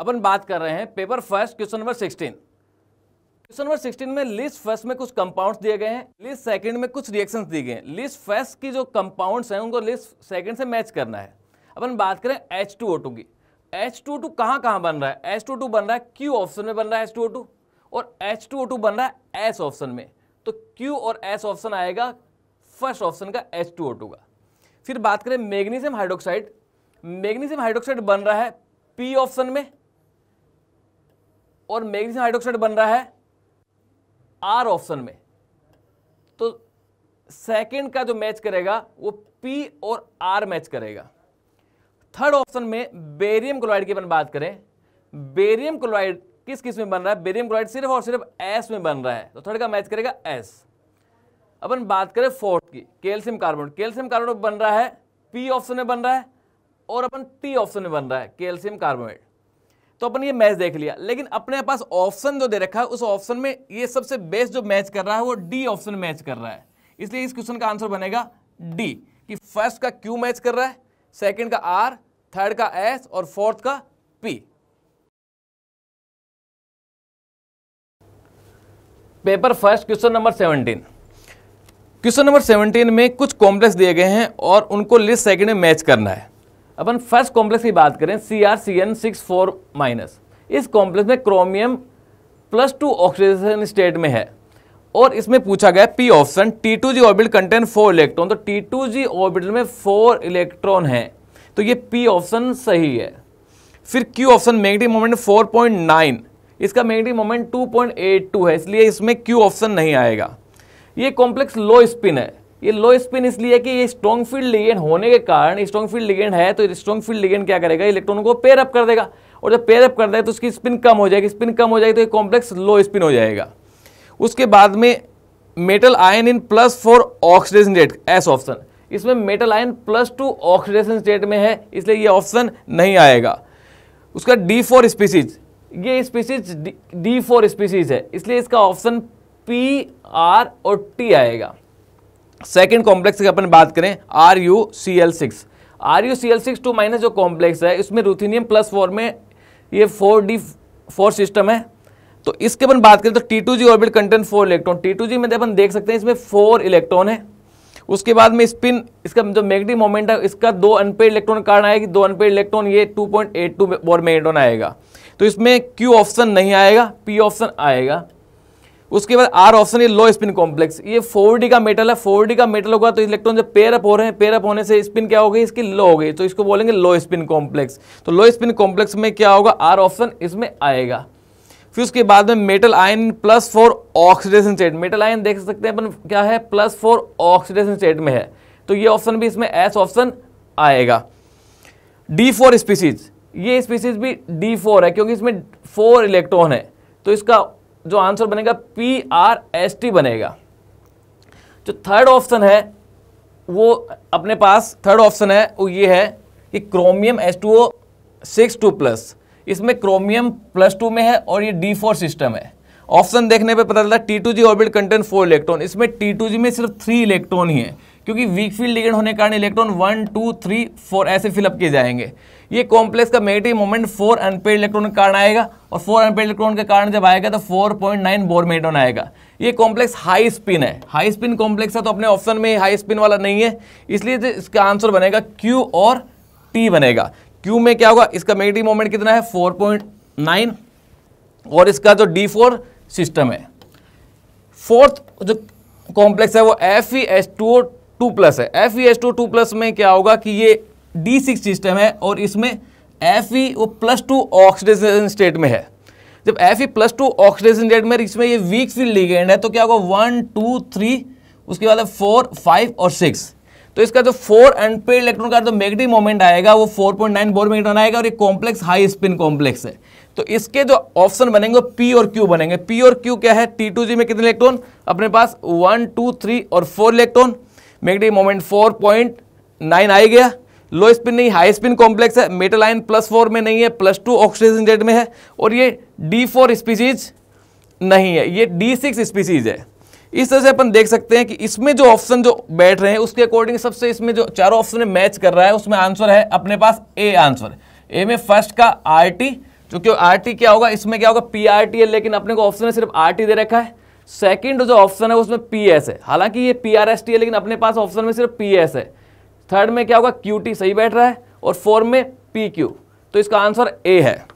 अपन बात कर रहे हैं paper first question number sixteen question number sixteen में लिस्ट फर्स्ट में कुछ कंपाउंड्स दिए गए हैं लिस्ट सेकंड में कुछ रिएक्शंस दिए गए हैं लिस्ट फर्स्ट की जो कंपाउंड्स हैं उनको लिस्ट सेकंड से मैच करना है अपन बात करें एच टू ओ टू की एच टू टू कहाँ कहाँ बन रहा है एच टू टू बन रहा है क्यू ऑप्शन में बन रहा है एच टू ओ टू और एच टू ओ टू बन रहा है एस ऑप्शन में तो क्यू और एस ऑप्शन आएगा फर्स्ट ऑप्शन का एच टू ओ टू का फिर बात करें मैग्नीशियम हाइड्रोक्साइड मैग्नीशियम हाइड्रोक्साइड बन रहा है पी ऑप्शन में और मैग्नीशियम हाइड्रोक्साइड बन रहा है आर ऑप्शन में तो सेकंड का जो मैच करेगा वो पी और आर मैच करेगा थर्ड ऑप्शन में बेरियम क्लोराइड की अपन बात करें बेरियम क्लोराइड किस किस में बन रहा है बेरियम क्लोराइड सिर्फ और सिर्फ एस में बन रहा है तो थर्ड का मैच करेगा एस अपन बात करें फोर्थ की कैल्शियम कार्बोनेट कैल्शियम कार्बोनेट बन रहा है पी ऑप्शन में बन रहा है और अपन टी ऑप्शन में बन रहा है कैल्शियम कार्बोनेट तो अपन ये मैच देख लिया लेकिन अपने पास ऑप्शन जो दे रखा है उस ऑप्शन में ये सबसे बेस्ट जो मैच कर रहा है वो डी ऑप्शन मैच कर रहा है इसलिए इस क्वेश्चन का आंसर बनेगा डी कि फर्स्ट का क्यू मैच कर रहा है सेकंड का आर थर्ड का एस और फोर्थ का P paper first question number seventeen question number seventeen में कुछ कॉम्प्लेक्स दिए गए हैं और उनको लिस्ट सेकंड में मैच करना है अपन फर्स्ट कॉम्प्लेक्स की बात करें C R C N six four minus इस कॉम्प्लेक्स में chromium plus two oxygen state में है और इसमें पूछा गया P option T two G orbital content four electron तो टी टू जी ऑर्बिटल में फोर इलेक्ट्रॉन है तो ये पी ऑप्शन सही है फिर क्यू ऑप्शन मैग्नेटिक मोमेंट 4.9 इसका मैग्नेटिक मोमेंट 2.82 है इसलिए इसमें क्यू ऑप्शन नहीं आएगा ये कॉम्प्लेक्स लो स्पिन है ये लो स्पिन इसलिए कि ये स्ट्रॉन्ग फील्ड लिगेंड होने के कारण स्ट्रॉन्ग फील्ड लिगेंड है तो स्ट्रॉन्ग फील्ड लिगेंड क्या करेगा इलेक्ट्रॉनों को पेयर अप कर देगा और जब पेयर अप कर देगा तो उसकी स्पिन कम हो जाएगी स्पिन कम हो जाएगी तो ये कॉम्प्लेक्स लो स्पिन हो जाएगा उसके बाद में metal ion in plus four oxidation state S option इसमें metal ion plus two oxidation state में है इसलिए ये ऑप्शन नहीं आएगा उसका डी फोर स्पीसीज ये स्पीसीज डी फोर स्पीसीज है इसलिए इसका ऑप्शन पी आर और टी आएगा सेकेंड कॉम्प्लेक्स की अपन बात करें R U C L six R U C L six two minus जो कॉम्प्लेक्स है इसमें रूथीनियम प्लस फोर में ये फोर डी फोर सिस्टम है तो इसके अपन बात करें तो T two G orbit content four electron T two G में तो अपन देख सकते हैं इसमें फोर इलेक्ट्रॉन है उसके बाद में स्पिन इसका जो मैग्नेटिक मोमेंट है इसका दो अनपेड इलेक्ट्रॉन कारण आएगी दो अनपेड इलेक्ट्रॉन ये टू पॉइंट एट टू और मैग्नेट्रॉन आएगा तो इसमें क्यू ऑप्शन नहीं आएगा पी ऑप्शन आएगा उसके बाद आर ऑप्शन ये लो स्पिन कॉम्प्लेक्स ये फोर का मेटल है फोर का मेटल होगा तो इलेक्ट्रॉन जब पेयर अप हो रहे हैं पेयर अप होने से स्पिन क्या होगी इसकी लो हो गई तो इसको बोलेंगे लो स्पिन कॉम्प्लेक्स तो लो स्पिन कॉम्प्लेक्स में क्या होगा आर ऑप्शन इसमें आएगा फिर उसके बाद में metal ion plus four oxidation state metal ion देख सकते हैं अपन क्या है प्लस फोर ऑक्सीडेशन स्टेट में है तो ये ऑप्शन भी इसमें एस ऑप्शन आएगा डी फोर स्पीसीज ये स्पीसीज भी डी फोर है क्योंकि इसमें फोर इलेक्ट्रॉन है तो इसका जो आंसर बनेगा पी आर एस टी बनेगा जो थर्ड ऑप्शन है वो अपने पास थर्ड ऑप्शन है वो ये है कि chromium S two O six two plus इसमें क्रोमियम प्लस टू में है और ये डी फोर सिस्टम है ऑप्शन देखने पे पता है T two G orbit content four electron इसमें टी टू जी में सिर्फ थ्री इलेक्ट्रॉन ही है क्योंकि वीक फील्ड लिगेंड होने के कारण electron one two three four ऐसे फिलअप किए जाएंगे ये कॉम्प्लेक्स का magnetic moment four unpaired electron के कारण आएगा और फोर अनपेड इलेक्ट्रॉन के कारण जब आएगा तो four point nine bohr magneton आएगा ये कॉम्प्लेक्स हाई स्पिन है हाई स्पिन कॉम्प्लेक्स है तो अपने ऑप्शन में हाई स्पिन वाला नहीं है इसलिए इसका आंसर बनेगा क्यू और टी बनेगा क्यू में क्या होगा इसका मेगेटिव मोमेंट कितना है फोर पॉइंट नाइन और इसका जो डी फोर सिस्टम है फोर्थ जो कॉम्प्लेक्स है वो F E S two two plus है F E H two two plus में क्या होगा कि ये डी सिक्स सिस्टम है और इसमें एफ ई वो प्लस टू ऑक्सीडेशन स्टेट में है जब F E plus two oxidation state में इसमें ये वीक फील्ड लिगेंड है तो क्या होगा वन टू थ्री उसके बाद फोर फाइव और सिक्स तो इसका जो फोर अनपेड इलेक्ट्रॉन का जो मैग्नेटिक मोमेंट आएगा वो 4.9 बोर मैग्नेट्रॉन आएगा और ये कॉम्प्लेक्स हाई स्पिन कॉम्प्लेक्स है तो इसके जो ऑप्शन बनेंगे वो पी और क्यू बनेंगे पी और क्यू क्या है टी टू जी में कितने इलेक्ट्रॉन अपने पास वन टू थ्री और four electron magnetic moment four point nine आई गया लो स्पिन नहीं हाई स्पिन कॉम्प्लेक्स है मेटल आयन प्लस फोर में नहीं है प्लस टू ऑक्सीजन जेड में है और ये डी फोर स्पीसीज नहीं है ये डी सिक्स स्पीसीज है इस तरह से अपन देख सकते हैं कि इसमें जो ऑप्शन जो बैठ रहे हैं उसके अकॉर्डिंग सबसे इसमें जो चारों ऑप्शन में मैच कर रहा है उसमें आंसर है अपने पास ए आंसर ए में फर्स्ट का आर टी जो कि आर टी क्या होगा इसमें क्या होगा पी आर टी है लेकिन अपने को ऑप्शन में सिर्फ आर टी दे रखा है सेकंड जो ऑप्शन है उसमें पीएस है हालांकि ये पीआरएसटी है लेकिन अपने पास ऑप्शन में सिर्फ पीएस है थर्ड में क्या होगा क्यूटी सही बैठ रहा है और फोर्थ में पीक्यू तो इसका आंसर ए है